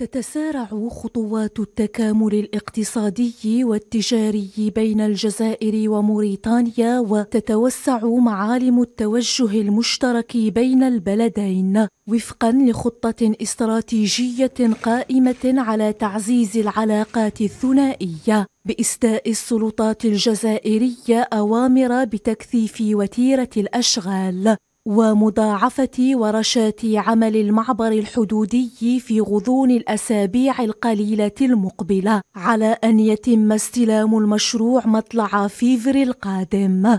تتسارع خطوات التكامل الاقتصادي والتجاري بين الجزائر وموريتانيا وتتوسع معالم التوجه المشترك بين البلدين وفقا لخطه استراتيجيه قائمه على تعزيز العلاقات الثنائيه بإسداء السلطات الجزائرية أوامر بتكثيف وتيرة الأشغال ومضاعفة ورشات عمل المعبر الحدودي في غضون الأسابيع القليلة المقبلة على أن يتم استلام المشروع مطلع فيفر القادم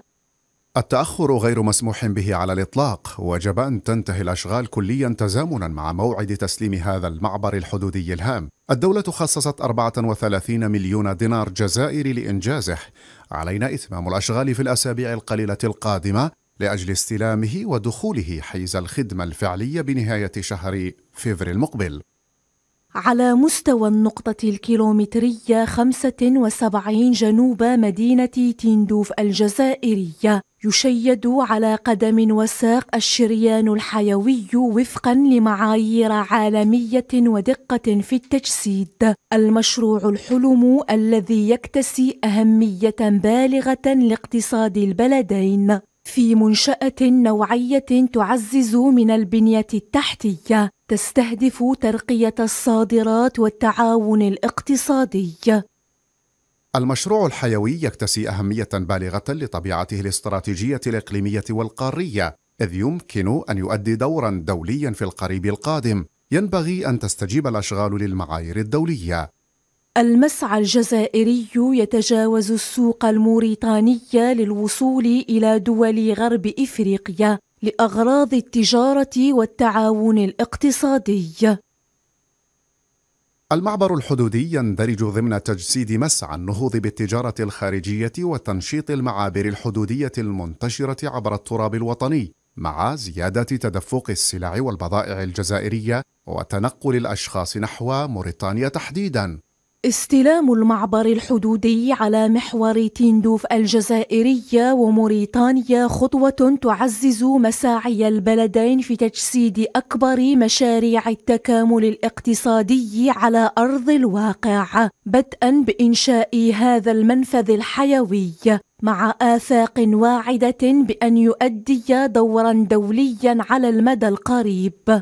التأخر غير مسموح به على الإطلاق وجب أن تنتهي الأشغال كليا تزامنا مع موعد تسليم هذا المعبر الحدودي الهام الدولة خصصت 34 مليون دينار جزائري لإنجازه علينا إتمام الأشغال في الأسابيع القليلة القادمة لاجل استلامه ودخوله حيز الخدمه الفعليه بنهايه شهر فبراير المقبل على مستوى النقطة الكيلومترية 75 جنوب مدينة تندوف الجزائرية يشيد على قدم وساق الشريان الحيوي وفقا لمعايير عالمية ودقة في التجسيد المشروع الحلم الذي يكتسي أهمية بالغة لاقتصاد البلدين في منشأة نوعية تعزز من البنية التحتية تستهدف ترقية الصادرات والتعاون الاقتصادي. المشروع الحيوي يكتسي أهمية بالغة لطبيعته الاستراتيجية الإقليمية والقارية، إذ يمكن أن يؤدي دورا دوليا في القريب القادم. ينبغي أن تستجيب الأشغال للمعايير الدولية، المسعى الجزائري يتجاوز السوق الموريتانية للوصول إلى دول غرب إفريقيا لأغراض التجارة والتعاون الاقتصادي. المعبر الحدودي يندرج ضمن تجسيد مسعى النهوض بالتجارة الخارجية وتنشيط المعابر الحدودية المنتشرة عبر التراب الوطني، مع زيادة تدفق السلع والبضائع الجزائرية وتنقل الأشخاص نحو موريتانيا تحديداً. استلام المعبر الحدودي على محور تيندوف الجزائرية وموريتانيا خطوة تعزز مساعي البلدين في تجسيد أكبر مشاريع التكامل الاقتصادي على أرض الواقع، بدءًا بإنشاء هذا المنفذ الحيوي، مع آفاق واعدة بأن يؤدي دورًا دوليًا على المدى القريب.